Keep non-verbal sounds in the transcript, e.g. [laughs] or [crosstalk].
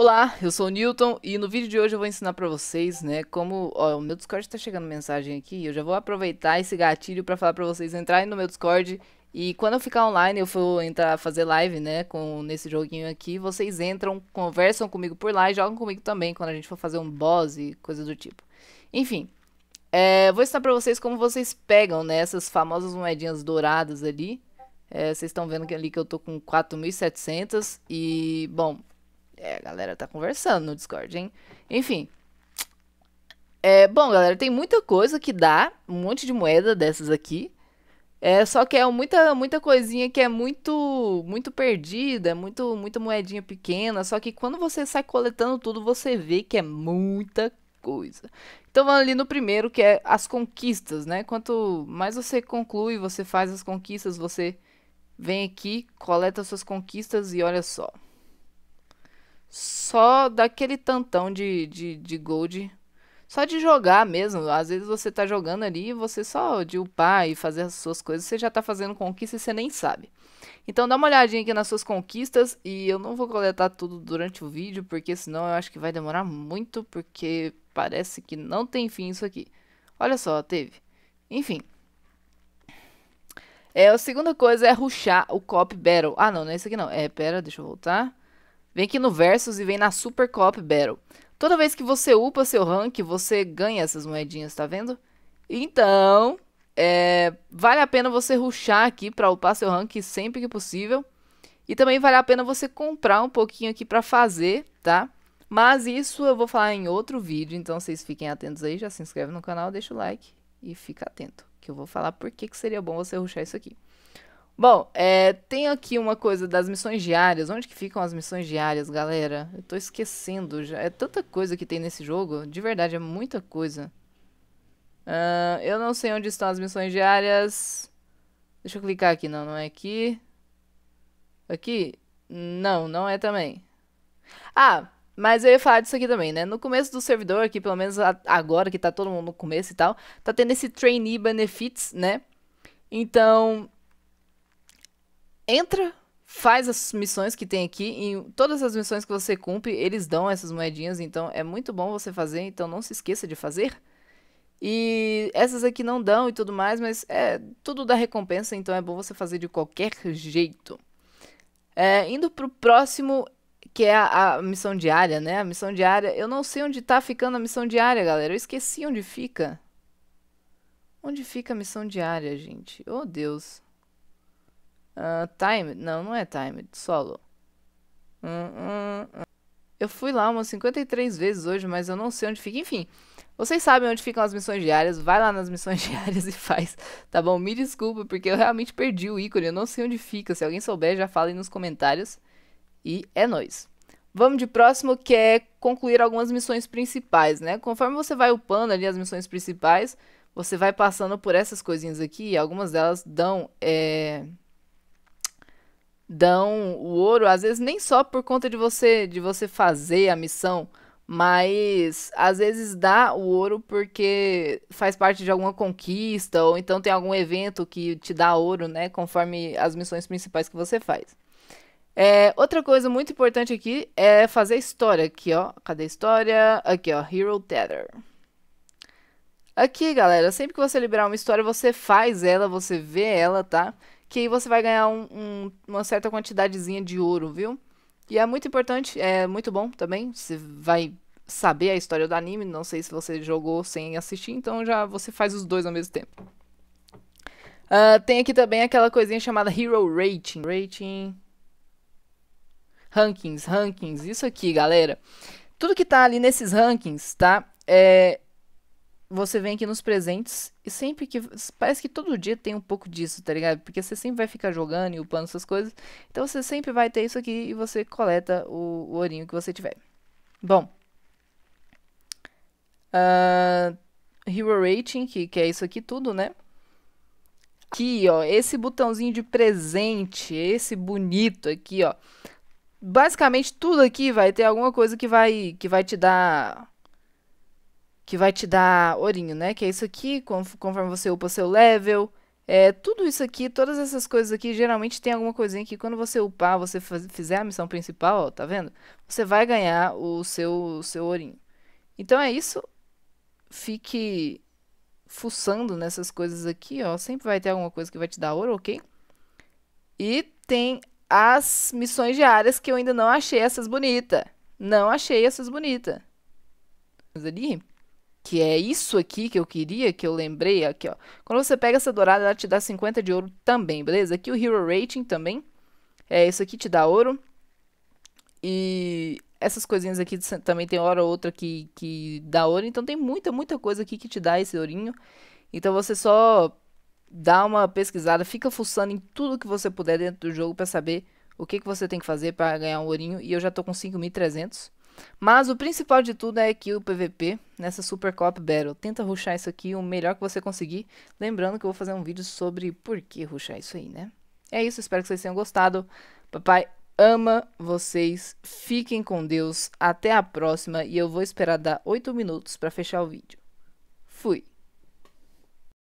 Olá, eu sou o Newton e no vídeo de hoje eu vou ensinar para vocês, né, como, ó, o meu Discord está chegando mensagem aqui, eu já vou aproveitar esse gatilho para falar para vocês entrarem no meu Discord e quando eu ficar online, eu for entrar fazer live, né, com nesse joguinho aqui, vocês entram, conversam comigo por lá e jogam comigo também quando a gente for fazer um boss e coisa do tipo. Enfim, é, vou ensinar para vocês como vocês pegam, né, essas famosas moedinhas douradas ali, é, vocês estão vendo que ali que eu tô com 4.700 e, bom, é, a galera tá conversando no Discord, hein? Enfim. É, bom, galera, tem muita coisa que dá, um monte de moeda dessas aqui. É, só que é muita, muita coisinha que é muito muito perdida, muito muita moedinha pequena, só que quando você sai coletando tudo, você vê que é muita coisa. Então vamos ali no primeiro, que é as conquistas, né? Quanto mais você conclui, você faz as conquistas, você vem aqui, coleta suas conquistas e olha só só daquele tantão de, de, de gold. Só de jogar mesmo. Às vezes você tá jogando ali e você só de upar e fazer as suas coisas, você já tá fazendo conquista e você nem sabe. Então dá uma olhadinha aqui nas suas conquistas e eu não vou coletar tudo durante o vídeo, porque senão eu acho que vai demorar muito, porque parece que não tem fim isso aqui. Olha só, teve. Enfim. É, a segunda coisa é ruxar o Cop Battle. Ah, não, não é isso aqui não. É, pera, deixa eu voltar. Vem aqui no Versus e vem na Super Cop Battle. Toda vez que você upa seu rank, você ganha essas moedinhas, tá vendo? Então, é, vale a pena você ruxar aqui para upar seu rank sempre que possível. E também vale a pena você comprar um pouquinho aqui para fazer, tá? Mas isso eu vou falar em outro vídeo, então vocês fiquem atentos aí, já se inscreve no canal, deixa o like e fica atento, que eu vou falar por que, que seria bom você ruxar isso aqui. Bom, é, tem aqui uma coisa das missões diárias. Onde que ficam as missões diárias, galera? Eu tô esquecendo já. É tanta coisa que tem nesse jogo. De verdade, é muita coisa. Uh, eu não sei onde estão as missões diárias. Deixa eu clicar aqui. Não, não é aqui. Aqui? Não, não é também. Ah, mas eu ia falar disso aqui também, né? No começo do servidor, aqui pelo menos agora que tá todo mundo no começo e tal, tá tendo esse trainee benefits, né? Então, entra, faz as missões que tem aqui. Em todas as missões que você cumpre, eles dão essas moedinhas. Então é muito bom você fazer. Então não se esqueça de fazer. E essas aqui não dão e tudo mais, mas é tudo dá recompensa, então é bom você fazer de qualquer jeito. É, indo pro próximo, que é a, a, missão diária, né? A missão diária. Eu não sei onde tá ficando a missão diária, galera. Eu esqueci onde fica. Onde fica a missão diária, gente? Oh, Deus. Uh, timed? Não, não é timed. Solo. Uh, uh, eu fui lá umas 53 vezes hoje, mas eu não sei onde fica. Enfim, vocês sabem onde ficam as missões diárias. Vai lá nas missões [laughs] diárias e faz, tá bom? Me desculpa, porque eu realmente perdi o ícone. Eu não sei onde fica. Se alguém souber, já fala aí nos comentários. E é nóis. Vamos de próximo, que é concluir algumas missões principais, né? Conforme você vai upando ali as missões principais, você vai passando por essas coisinhas aqui. E algumas delas dão... É dão o ouro, às vezes nem só por conta de você de você fazer a missão, mas às vezes dá o ouro porque faz parte de alguma conquista ou então tem algum evento que te dá ouro, né, conforme as missões principais que você faz. É, outra coisa muito importante aqui é fazer história aqui, ó. Cadê a história? Aqui, ó, Hero Tether. Aqui, galera, sempre que você liberar uma história, você faz ela, você vê ela, tá? que aí você vai ganhar um, um, uma certa quantidadezinha de ouro, viu? E é muito importante, é muito bom também. Você vai saber a história do anime, não sei se você jogou sem assistir, então já você faz os dois ao mesmo tempo. Uh, tem aqui também aquela coisinha chamada Hero Rating. Rating. Rankings, rankings, isso aqui, galera. Tudo que tá ali nesses rankings, tá? É, você vem aqui nos presentes e sempre que. Parece que todo dia tem um pouco disso, tá ligado? Porque você sempre vai ficar jogando e upando essas coisas. Então você sempre vai ter isso aqui e você coleta o, o ourinho que você tiver. Bom. Uh, Hero Rating, que, que é isso aqui tudo, né? Aqui, ó. Esse botãozinho de presente. Esse bonito aqui, ó. Basicamente tudo aqui vai ter alguma coisa que vai, que vai te dar que vai te dar ourinho, né? Que é isso aqui, conforme você upa seu level. É, tudo isso aqui, todas essas coisas aqui, geralmente tem alguma coisinha que quando você upar, você fizer a missão principal, ó, tá vendo? Você vai ganhar o seu, o seu ourinho. Então é isso. Fique fuçando nessas coisas aqui, ó. Sempre vai ter alguma coisa que vai te dar ouro, ok? E tem as missões diárias que eu ainda não achei essas bonitas. Não achei essas bonitas. Mas ali que é isso aqui que eu queria, que eu lembrei aqui, ó. Quando você pega essa dourada, ela te dá 50 de ouro também, beleza? Aqui o Hero Rating também, é, isso aqui te dá ouro. E essas coisinhas aqui também tem hora ou outra que, que dá ouro, então tem muita, muita coisa aqui que te dá esse ourinho. Então você só dá uma pesquisada, fica fuçando em tudo que você puder dentro do jogo para saber o que, que você tem que fazer para ganhar um ourinho. E eu já tô com 5.300, mas o principal de tudo é que o PVP nessa Super Cop Battle tenta ruxar isso aqui o melhor que você conseguir. Lembrando que eu vou fazer um vídeo sobre por que ruxar isso aí, né? É isso, espero que vocês tenham gostado. Papai ama vocês, fiquem com Deus, até a próxima e eu vou esperar dar 8 minutos para fechar o vídeo. Fui!